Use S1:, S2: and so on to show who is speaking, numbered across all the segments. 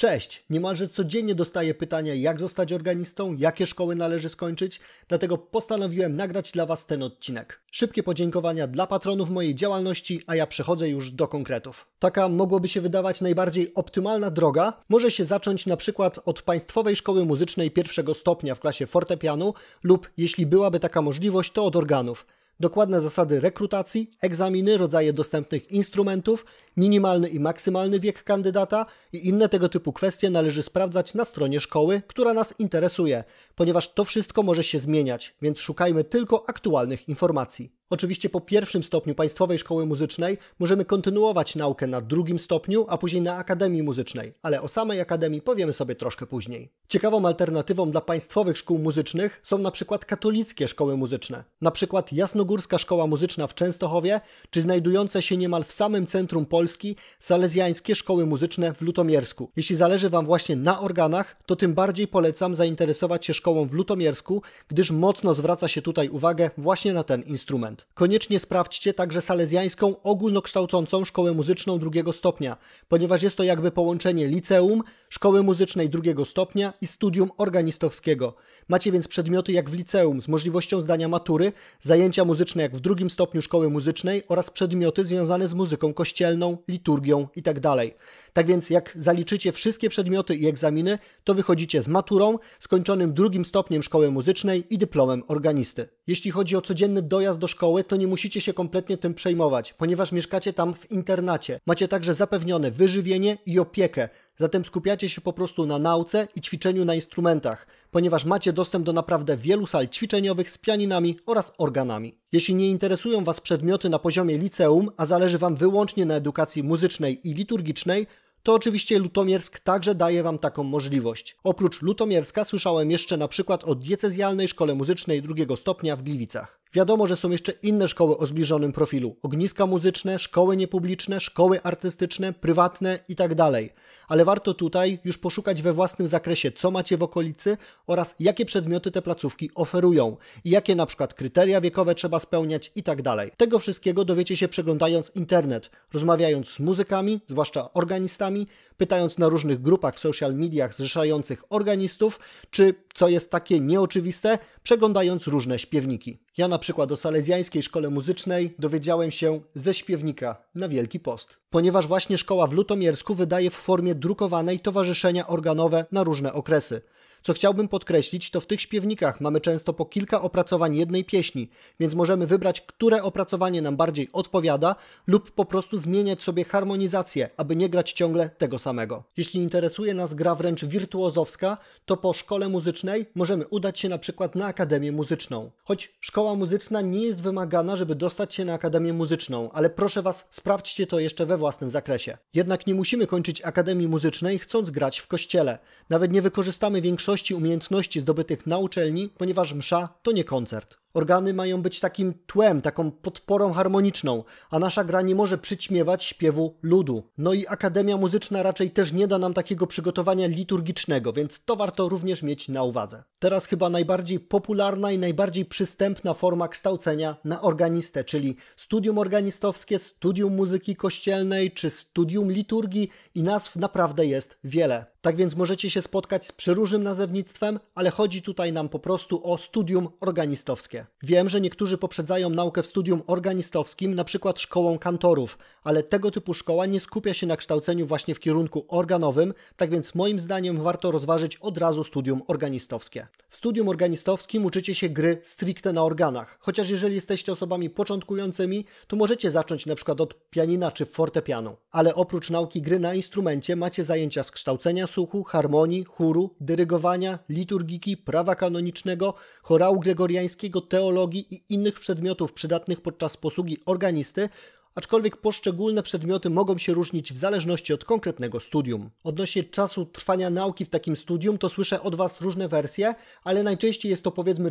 S1: Cześć! Niemalże codziennie dostaję pytania, jak zostać organistą, jakie szkoły należy skończyć, dlatego postanowiłem nagrać dla Was ten odcinek. Szybkie podziękowania dla patronów mojej działalności, a ja przechodzę już do konkretów. Taka mogłoby się wydawać najbardziej optymalna droga może się zacząć na przykład od Państwowej Szkoły Muzycznej pierwszego stopnia w klasie fortepianu lub, jeśli byłaby taka możliwość, to od organów dokładne zasady rekrutacji, egzaminy, rodzaje dostępnych instrumentów, minimalny i maksymalny wiek kandydata i inne tego typu kwestie należy sprawdzać na stronie szkoły, która nas interesuje, ponieważ to wszystko może się zmieniać, więc szukajmy tylko aktualnych informacji. Oczywiście po pierwszym stopniu Państwowej Szkoły Muzycznej możemy kontynuować naukę na drugim stopniu, a później na Akademii Muzycznej, ale o samej Akademii powiemy sobie troszkę później. Ciekawą alternatywą dla państwowych szkół muzycznych są na przykład katolickie szkoły muzyczne, na przykład Jasnogórska Szkoła Muzyczna w Częstochowie, czy znajdujące się niemal w samym centrum Polski Salezjańskie Szkoły Muzyczne w Lutomiersku. Jeśli zależy Wam właśnie na organach, to tym bardziej polecam zainteresować się szkołą w Lutomiersku, gdyż mocno zwraca się tutaj uwagę właśnie na ten instrument. Koniecznie sprawdźcie także salezjańską ogólnokształcącą szkołę muzyczną drugiego stopnia, ponieważ jest to jakby połączenie liceum, szkoły muzycznej drugiego stopnia i studium organistowskiego. Macie więc przedmioty jak w liceum z możliwością zdania matury, zajęcia muzyczne jak w drugim stopniu szkoły muzycznej oraz przedmioty związane z muzyką kościelną, liturgią itd. Tak, tak więc jak zaliczycie wszystkie przedmioty i egzaminy, to wychodzicie z maturą, skończonym drugim stopniem szkoły muzycznej i dyplomem organisty. Jeśli chodzi o codzienny dojazd do szkoły, szkoły, to nie musicie się kompletnie tym przejmować, ponieważ mieszkacie tam w internacie. Macie także zapewnione wyżywienie i opiekę. Zatem skupiacie się po prostu na nauce i ćwiczeniu na instrumentach, ponieważ macie dostęp do naprawdę wielu sal ćwiczeniowych z pianinami oraz organami. Jeśli nie interesują Was przedmioty na poziomie liceum, a zależy Wam wyłącznie na edukacji muzycznej i liturgicznej, to oczywiście Lutomiersk także daje Wam taką możliwość. Oprócz Lutomierska słyszałem jeszcze na przykład o diecezjalnej szkole muzycznej drugiego stopnia w Gliwicach. Wiadomo, że są jeszcze inne szkoły o zbliżonym profilu: ogniska muzyczne, szkoły niepubliczne, szkoły artystyczne, prywatne itd. Tak Ale warto tutaj już poszukać we własnym zakresie, co macie w okolicy oraz jakie przedmioty te placówki oferują i jakie na przykład kryteria wiekowe trzeba spełniać itd. Tak Tego wszystkiego dowiecie się przeglądając internet, rozmawiając z muzykami, zwłaszcza organistami, pytając na różnych grupach w social mediach zrzeszających organistów, czy co jest takie nieoczywiste, przeglądając różne śpiewniki. Ja na przykład o Salezjańskiej Szkole Muzycznej dowiedziałem się ze śpiewnika na Wielki Post. Ponieważ właśnie szkoła w Lutomiersku wydaje w formie drukowanej towarzyszenia organowe na różne okresy – co chciałbym podkreślić, to w tych śpiewnikach mamy często po kilka opracowań jednej pieśni, więc możemy wybrać, które opracowanie nam bardziej odpowiada lub po prostu zmieniać sobie harmonizację, aby nie grać ciągle tego samego. Jeśli interesuje nas gra wręcz wirtuozowska, to po szkole muzycznej możemy udać się na przykład na Akademię Muzyczną. Choć szkoła muzyczna nie jest wymagana, żeby dostać się na Akademię Muzyczną, ale proszę Was, sprawdźcie to jeszcze we własnym zakresie. Jednak nie musimy kończyć Akademii Muzycznej chcąc grać w kościele. Nawet nie wykorzystamy większości większości umiejętności zdobytych na uczelni, ponieważ msza to nie koncert. Organy mają być takim tłem, taką podporą harmoniczną, a nasza gra nie może przyćmiewać śpiewu ludu. No i Akademia Muzyczna raczej też nie da nam takiego przygotowania liturgicznego, więc to warto również mieć na uwadze. Teraz chyba najbardziej popularna i najbardziej przystępna forma kształcenia na organistę, czyli studium organistowskie, studium muzyki kościelnej czy studium liturgii i nazw naprawdę jest wiele. Tak więc możecie się spotkać z przeróżnym nazewnictwem, ale chodzi tutaj nam po prostu o studium organistowskie. Wiem, że niektórzy poprzedzają naukę w studium organistowskim, na przykład szkołą kantorów, ale tego typu szkoła nie skupia się na kształceniu właśnie w kierunku organowym, tak więc moim zdaniem warto rozważyć od razu studium organistowskie. W studium organistowskim uczycie się gry stricte na organach, chociaż jeżeli jesteście osobami początkującymi, to możecie zacząć na przykład od pianina czy fortepianu. Ale oprócz nauki gry na instrumencie macie zajęcia z kształcenia słuchu, harmonii, chóru, dyrygowania, liturgiki, prawa kanonicznego, chorału gregoriańskiego, teologii i innych przedmiotów przydatnych podczas posługi organisty aczkolwiek poszczególne przedmioty mogą się różnić w zależności od konkretnego studium. Odnośnie czasu trwania nauki w takim studium, to słyszę od Was różne wersje, ale najczęściej jest to powiedzmy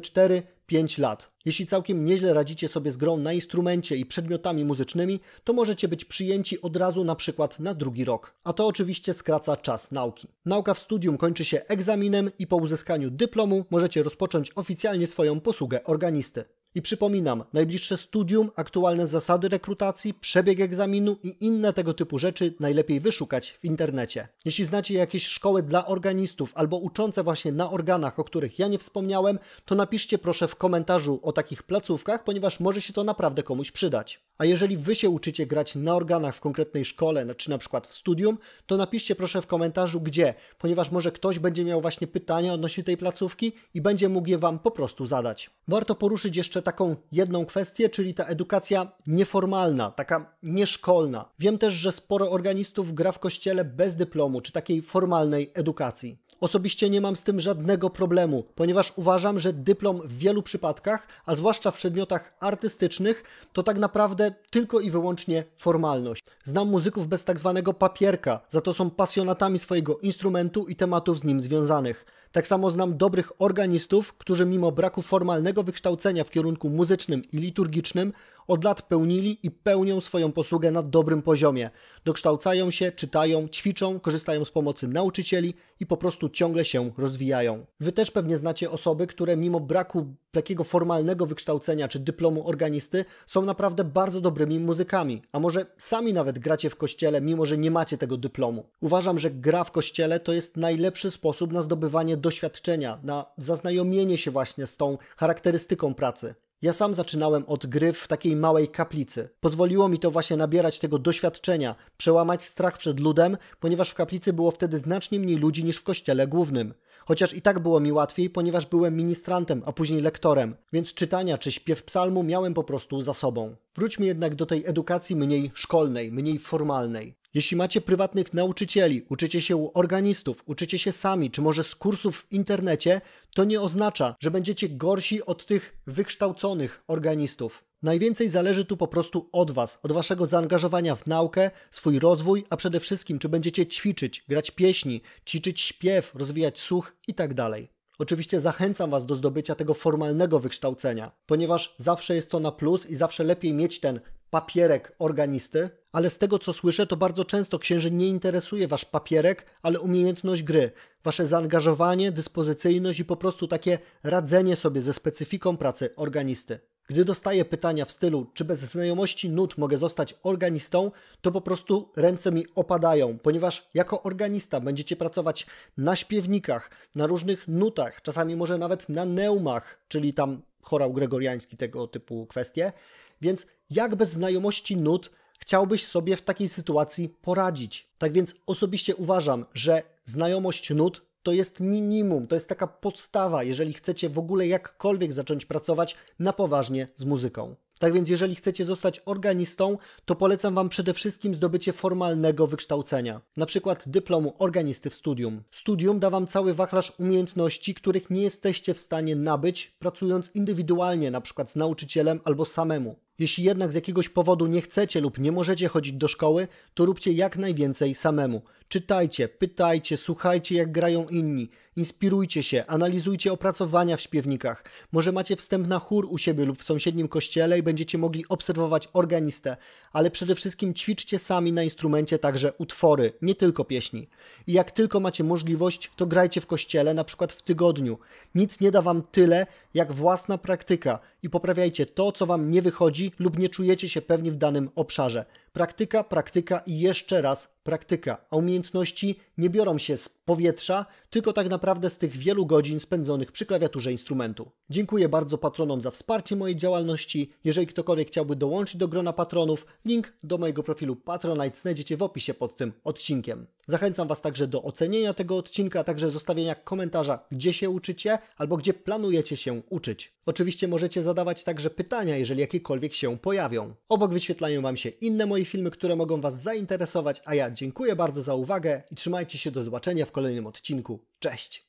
S1: 4-5 lat. Jeśli całkiem nieźle radzicie sobie z grą na instrumencie i przedmiotami muzycznymi, to możecie być przyjęci od razu na przykład na drugi rok. A to oczywiście skraca czas nauki. Nauka w studium kończy się egzaminem i po uzyskaniu dyplomu możecie rozpocząć oficjalnie swoją posługę organisty. I przypominam, najbliższe studium, aktualne zasady rekrutacji, przebieg egzaminu i inne tego typu rzeczy najlepiej wyszukać w internecie. Jeśli znacie jakieś szkoły dla organistów albo uczące właśnie na organach, o których ja nie wspomniałem, to napiszcie proszę w komentarzu o takich placówkach, ponieważ może się to naprawdę komuś przydać. A jeżeli wy się uczycie grać na organach w konkretnej szkole, czy na przykład w studium, to napiszcie proszę w komentarzu gdzie, ponieważ może ktoś będzie miał właśnie pytania odnośnie tej placówki i będzie mógł je wam po prostu zadać. Warto poruszyć jeszcze taką jedną kwestię, czyli ta edukacja nieformalna, taka nieszkolna. Wiem też, że sporo organistów gra w kościele bez dyplomu czy takiej formalnej edukacji. Osobiście nie mam z tym żadnego problemu, ponieważ uważam, że dyplom w wielu przypadkach, a zwłaszcza w przedmiotach artystycznych, to tak naprawdę tylko i wyłącznie formalność. Znam muzyków bez tak zwanego papierka, za to są pasjonatami swojego instrumentu i tematów z nim związanych. Tak samo znam dobrych organistów, którzy mimo braku formalnego wykształcenia w kierunku muzycznym i liturgicznym od lat pełnili i pełnią swoją posługę na dobrym poziomie. Dokształcają się, czytają, ćwiczą, korzystają z pomocy nauczycieli i po prostu ciągle się rozwijają. Wy też pewnie znacie osoby, które mimo braku takiego formalnego wykształcenia czy dyplomu organisty są naprawdę bardzo dobrymi muzykami, a może sami nawet gracie w kościele, mimo że nie macie tego dyplomu. Uważam, że gra w kościele to jest najlepszy sposób na zdobywanie doświadczenia, na zaznajomienie się właśnie z tą charakterystyką pracy. Ja sam zaczynałem od gry w takiej małej kaplicy. Pozwoliło mi to właśnie nabierać tego doświadczenia, przełamać strach przed ludem, ponieważ w kaplicy było wtedy znacznie mniej ludzi niż w kościele głównym. Chociaż i tak było mi łatwiej, ponieważ byłem ministrantem, a później lektorem, więc czytania czy śpiew psalmu miałem po prostu za sobą. Wróćmy jednak do tej edukacji mniej szkolnej, mniej formalnej. Jeśli macie prywatnych nauczycieli, uczycie się u organistów, uczycie się sami, czy może z kursów w internecie, to nie oznacza, że będziecie gorsi od tych wykształconych organistów. Najwięcej zależy tu po prostu od Was, od Waszego zaangażowania w naukę, swój rozwój, a przede wszystkim, czy będziecie ćwiczyć, grać pieśni, ćwiczyć śpiew, rozwijać słuch itd. Tak Oczywiście zachęcam Was do zdobycia tego formalnego wykształcenia, ponieważ zawsze jest to na plus i zawsze lepiej mieć ten papierek organisty, ale z tego co słyszę, to bardzo często księży nie interesuje wasz papierek, ale umiejętność gry, wasze zaangażowanie, dyspozycyjność i po prostu takie radzenie sobie ze specyfiką pracy organisty. Gdy dostaję pytania w stylu, czy bez znajomości nut mogę zostać organistą, to po prostu ręce mi opadają, ponieważ jako organista będziecie pracować na śpiewnikach, na różnych nutach, czasami może nawet na neumach, czyli tam chorał gregoriański, tego typu kwestie. Więc jak bez znajomości nut chciałbyś sobie w takiej sytuacji poradzić? Tak więc osobiście uważam, że znajomość nut to jest minimum, to jest taka podstawa, jeżeli chcecie w ogóle jakkolwiek zacząć pracować na poważnie z muzyką. Tak więc, jeżeli chcecie zostać organistą, to polecam Wam przede wszystkim zdobycie formalnego wykształcenia, na przykład dyplomu organisty w studium. Studium da Wam cały wachlarz umiejętności, których nie jesteście w stanie nabyć, pracując indywidualnie, na przykład z nauczycielem albo samemu. Jeśli jednak z jakiegoś powodu nie chcecie lub nie możecie chodzić do szkoły, to róbcie jak najwięcej samemu. Czytajcie, pytajcie, słuchajcie jak grają inni, inspirujcie się, analizujcie opracowania w śpiewnikach. Może macie wstęp na chór u siebie lub w sąsiednim kościele i będziecie mogli obserwować organistę, ale przede wszystkim ćwiczcie sami na instrumencie także utwory, nie tylko pieśni. I jak tylko macie możliwość, to grajcie w kościele, na przykład w tygodniu. Nic nie da wam tyle, jak własna praktyka, i poprawiajcie to, co Wam nie wychodzi lub nie czujecie się pewni w danym obszarze. Praktyka, praktyka i jeszcze raz praktyka. A umiejętności nie biorą się z powietrza, tylko tak naprawdę z tych wielu godzin spędzonych przy klawiaturze instrumentu. Dziękuję bardzo patronom za wsparcie mojej działalności. Jeżeli ktokolwiek chciałby dołączyć do grona patronów, link do mojego profilu Patronite znajdziecie w opisie pod tym odcinkiem. Zachęcam Was także do ocenienia tego odcinka, a także zostawienia komentarza, gdzie się uczycie albo gdzie planujecie się uczyć. Oczywiście możecie zadawać także pytania, jeżeli jakiekolwiek się pojawią. Obok wyświetlają Wam się inne moje filmy, które mogą Was zainteresować, a ja dziękuję bardzo za uwagę i trzymajcie się do zobaczenia w kolejnym odcinku. Cześć!